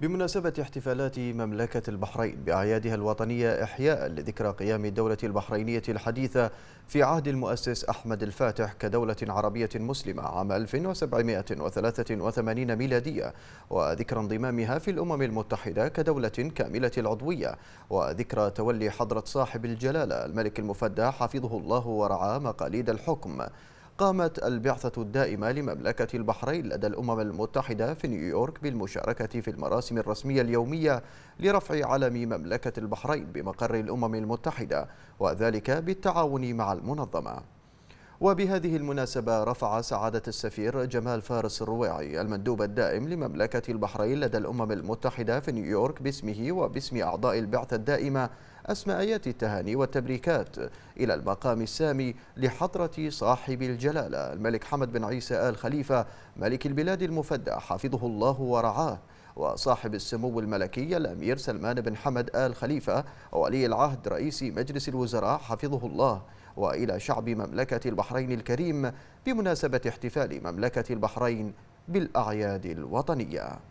بمناسبة احتفالات مملكة البحرين بأعيادها الوطنية إحياء لذكرى قيام الدولة البحرينية الحديثة في عهد المؤسس أحمد الفاتح كدولة عربية مسلمة عام 1783 ميلادية وذكرى انضمامها في الأمم المتحدة كدولة كاملة العضوية وذكرى تولي حضرة صاحب الجلالة الملك المفدى حفظه الله ورعاه مقاليد الحكم قامت البعثة الدائمة لمملكة البحرين لدى الأمم المتحدة في نيويورك بالمشاركة في المراسم الرسمية اليومية لرفع علم مملكة البحرين بمقر الأمم المتحدة وذلك بالتعاون مع المنظمة وبهذه المناسبة رفع سعادة السفير جمال فارس الرويعي المندوب الدائم لمملكة البحرين لدى الأمم المتحدة في نيويورك باسمه وباسم أعضاء البعثة الدائمة أسماء آيات التهاني والتبريكات إلى المقام السامي لحضرة صاحب الجلالة الملك حمد بن عيسى آل خليفة ملك البلاد المفدى حفظه الله ورعاه وصاحب السمو الملكي الأمير سلمان بن حمد آل خليفة ولي العهد رئيس مجلس الوزراء حفظه الله وإلى شعب مملكة البحرين الكريم بمناسبة احتفال مملكة البحرين بالأعياد الوطنية